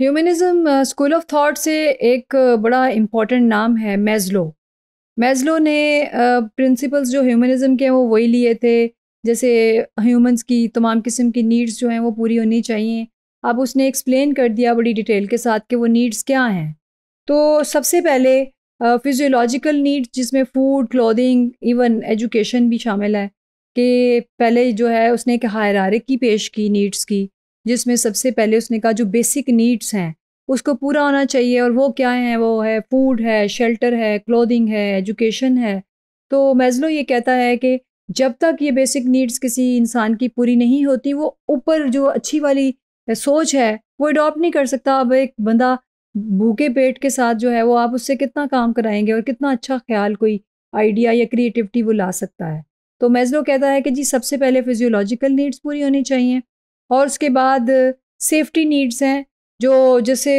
Humanism school of thought से एक uh, बड़ा इम्पॉर्टेंट नाम है मेजलो मेजलो ने प्रिंसिपल्स uh, जो ह्यूमनिज्म के हैं वो वही लिए थे जैसे ह्यूमंस की तमाम किस्म की नीड्स जो हैं वो पूरी होनी चाहिए अब उसने एक्सप्लेन कर दिया बड़ी डिटेल के साथ कि वो नीड्स क्या हैं तो सबसे पहले फिजियोलॉजिकल uh, नीड्स जिसमें फूड क्लोदिंग इवन एजुकेशन भी शामिल है कि पहले जो है उसने एक हायरारिक की पेश की नीड्स की जिसमें सबसे पहले उसने कहा जो बेसिक नीड्स हैं उसको पूरा होना चाहिए और वो क्या है वो है फूड है शेल्टर है क्लोथिंग है एजुकेशन है तो मैजलो ये कहता है कि जब तक ये बेसिक नीड्स किसी इंसान की पूरी नहीं होती वो ऊपर जो अच्छी वाली सोच है वो अडॉप्ट नहीं कर सकता अब एक बंदा भूखे पेट के साथ जो है वो आप उससे कितना काम कराएंगे और कितना अच्छा ख्याल कोई आइडिया या क्रिएटिविटी वो ला सकता है तो मैजलो कहता है कि जी सबसे पहले फिजियोलॉजिकल नीड्स पूरी होनी चाहिए और उसके बाद सेफ्टी नीड्स हैं जो जैसे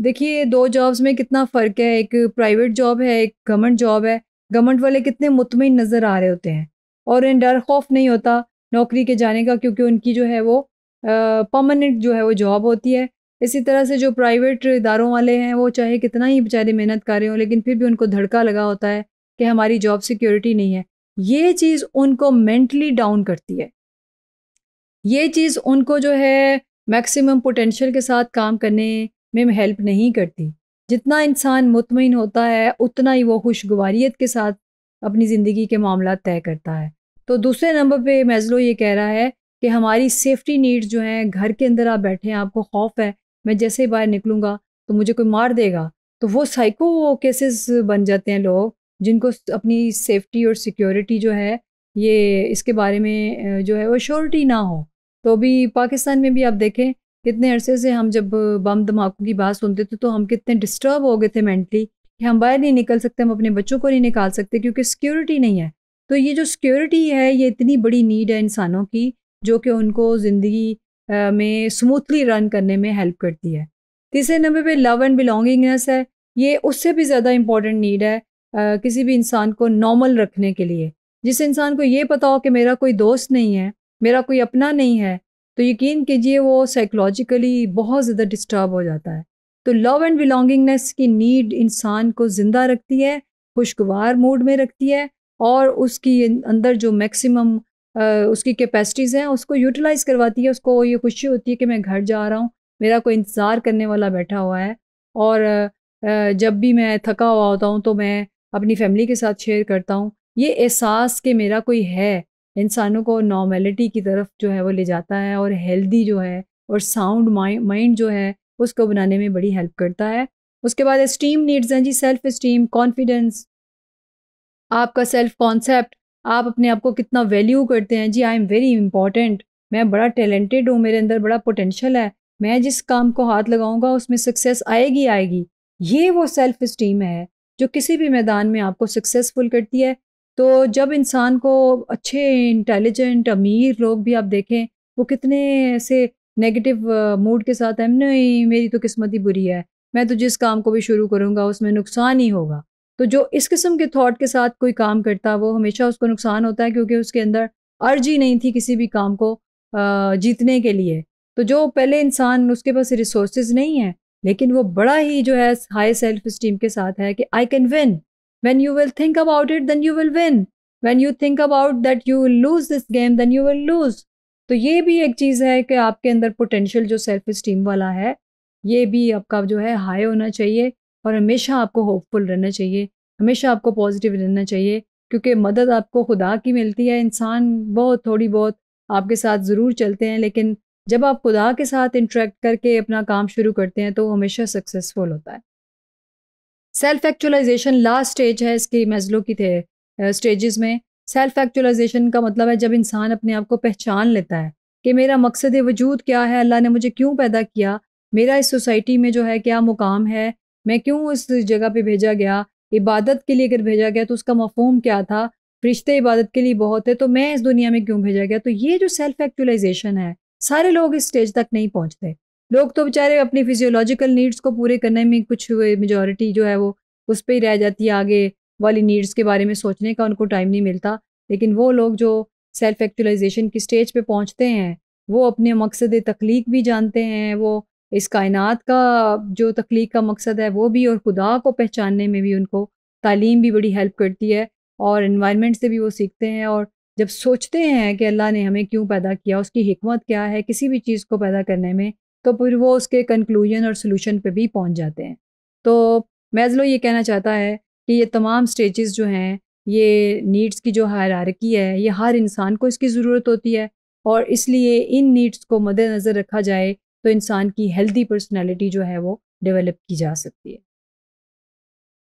देखिए दो जॉब्स में कितना फ़र्क है एक प्राइवेट जॉब है एक गवर्नमेंट जॉब है गवर्नमेंट वाले कितने मुतमिन नज़र आ रहे होते हैं और इन्हें डर खौफ नहीं होता नौकरी के जाने का क्योंकि उनकी जो है वो परमानेंट जो है वो जॉब होती है इसी तरह से जो प्राइवेट इदारों वाले हैं वो चाहे कितना ही बेचारे मेहनत कर रहे हों लेकिन फिर भी उनको धड़का लगा होता है कि हमारी जॉब सिक्योरिटी नहीं है ये चीज़ उनको मेंटली डाउन करती है ये चीज़ उनको जो है मैक्सिमम पोटेंशियल के साथ काम करने में हेल्प नहीं करती जितना इंसान मुतमिन होता है उतना ही वो खुशगवारीत के साथ अपनी ज़िंदगी के मामला तय करता है तो दूसरे नंबर पे मैजलो ये कह रहा है कि हमारी सेफ्टी नीड्स जो हैं घर के अंदर आप बैठे हैं आपको खौफ है मैं जैसे ही बाहर निकलूँगा तो मुझे कोई मार देगा तो वो साइको केसेस बन जाते हैं लोग जिनको अपनी सेफ्टी और सिक्योरिटी जो है ये इसके बारे में जो है वो श्योरिटी ना हो तो अभी पाकिस्तान में भी आप देखें कितने अरसे से हम जब बम धमाकों की बात सुनते थे तो हम कितने डिस्टर्ब हो गए थे मेंटली कि हम बाहर नहीं निकल सकते हम अपने बच्चों को नहीं निकाल सकते क्योंकि सिक्योरिटी नहीं है तो ये जो सिक्योरिटी है ये इतनी बड़ी नीड है इंसानों की जो कि उनको ज़िंदगी में स्मूथली रन करने में हेल्प करती है तीसरे नंबर पे लव एंड बिलोंगिंगनेस है ये उससे भी ज़्यादा इम्पॉर्टेंट नीड है किसी भी इंसान को नॉर्मल रखने के लिए जिस इंसान को ये पता हो कि मेरा कोई दोस्त नहीं है मेरा कोई अपना नहीं है तो यकीन कीजिए वो साइकोलॉजिकली बहुत ज़्यादा डिस्टर्ब हो जाता है तो लव एंड बिलोंगिंगनेस की नीड इंसान को ज़िंदा रखती है खुशगवार मूड में रखती है और उसकी अंदर जो मैक्सिमम उसकी कैपेसिटीज़ हैं उसको यूटिलाइज़ करवाती है उसको ये खुशी होती है कि मैं घर जा रहा हूँ मेरा कोई इंतज़ार करने वाला बैठा हुआ है और जब भी मैं थका हुआ होता हूँ तो मैं अपनी फैमिली के साथ शेयर करता हूँ ये एहसास कि मेरा कोई है इंसानों को नॉर्मेलिटी की तरफ जो है वो ले जाता है और हेल्दी जो है और साउंड माइंड जो है उसको बनाने में बड़ी हेल्प करता है उसके बाद स्टीम नीड्स हैं जी सेल्फ इस्टीम कॉन्फिडेंस आपका सेल्फ कॉन्सेप्ट आप अपने आप को कितना वैल्यू करते हैं जी आई एम वेरी इंपॉर्टेंट मैं बड़ा टैलेंटेड हूँ मेरे अंदर बड़ा पोटेंशियल है मैं जिस काम को हाथ लगाऊंगा उसमें सक्सेस आएगी आएगी ये वो सेल्फ इस्टीम है जो किसी भी मैदान में आपको सक्सेसफुल करती है तो जब इंसान को अच्छे इंटेलिजेंट अमीर लोग भी आप देखें वो कितने ऐसे नेगेटिव मूड के साथ हैं नहीं मेरी तो किस्मत ही बुरी है मैं तो जिस काम को भी शुरू करूँगा उसमें नुकसान ही होगा तो जो इस किस्म के थॉट के साथ कोई काम करता है वो हमेशा उसको नुकसान होता है क्योंकि उसके अंदर अर्जी नहीं थी किसी भी काम को जीतने के लिए तो जो पहले इंसान उसके पास रिसोर्स नहीं है लेकिन वो बड़ा ही जो है हाई सेल्फ स्टीम के साथ है कि I can win When you will think about it, then you will win. When you think about that you will lose this game, then you will lose. तो ये भी एक चीज़ है कि आपके अंदर पोटेंशियल जो सेल्फ इस्टीम वाला है ये भी आपका जो है हाई होना चाहिए और हमेशा आपको होपफुल रहना चाहिए हमेशा आपको पॉजिटिव रहना चाहिए क्योंकि मदद आपको खुदा की मिलती है इंसान बहुत थोड़ी बहुत आपके साथ ज़रूर चलते हैं लेकिन जब आप खुदा के साथ इंट्रैक्ट करके अपना काम शुरू करते हैं तो हमेशा सक्सेसफुल होता है सेल्फ एक्चुअलाइजेशन लास्ट स्टेज है इसकी मेजलो की थे स्टेजेस में सेल्फ एक्चुअलाइजेशन का मतलब है जब इंसान अपने आप को पहचान लेता है कि मेरा मकसद वजूद क्या है अल्लाह ने मुझे क्यों पैदा किया मेरा इस सोसाइटी में जो है क्या मुकाम है मैं क्यों इस जगह पे भेजा गया इबादत के लिए अगर भेजा गया तो उसका मफहम क्या था रिश्ते इबादत के लिए बहुत है तो मैं इस दुनिया में क्यों भेजा गया तो ये जो सेल्फ एक्चुअलाइजेशन है सारे लोग इस स्टेज तक नहीं पहुँचते लोग तो बेचारे अपनी फिजियोलॉजिकल नीड्स को पूरे करने में कुछ मेजोरिटी जो है वो उस पर ही रह जाती है आगे वाली नीड्स के बारे में सोचने का उनको टाइम नहीं मिलता लेकिन वो लोग जो सेल्फ एक्चुलाइजेशन की स्टेज पे पहुंचते हैं वो अपने मकसद तख्लीक भी जानते हैं वो इस कायनात का जो तख्लीक का मकसद है वो भी और खुदा को पहचानने में भी उनको तालीम भी बड़ी हेल्प करती है और इन्वायरमेंट से भी वो सीखते हैं और जब सोचते हैं कि अल्लाह ने हमें क्यों पैदा किया उसकी हमत क्या है किसी भी चीज़ को पैदा करने में तो फिर वो उसके कंक्लूजन और सोल्यूशन पे भी पहुंच जाते हैं तो मैजलो ये कहना चाहता है कि ये तमाम स्टेजेस जो हैं ये नीड्स की जो हरारकी है ये हर इंसान को इसकी ज़रूरत होती है और इसलिए इन नीड्स को मद्देनज़र रखा जाए तो इंसान की हेल्दी पर्सनैलिटी जो है वो डेवलप की जा सकती है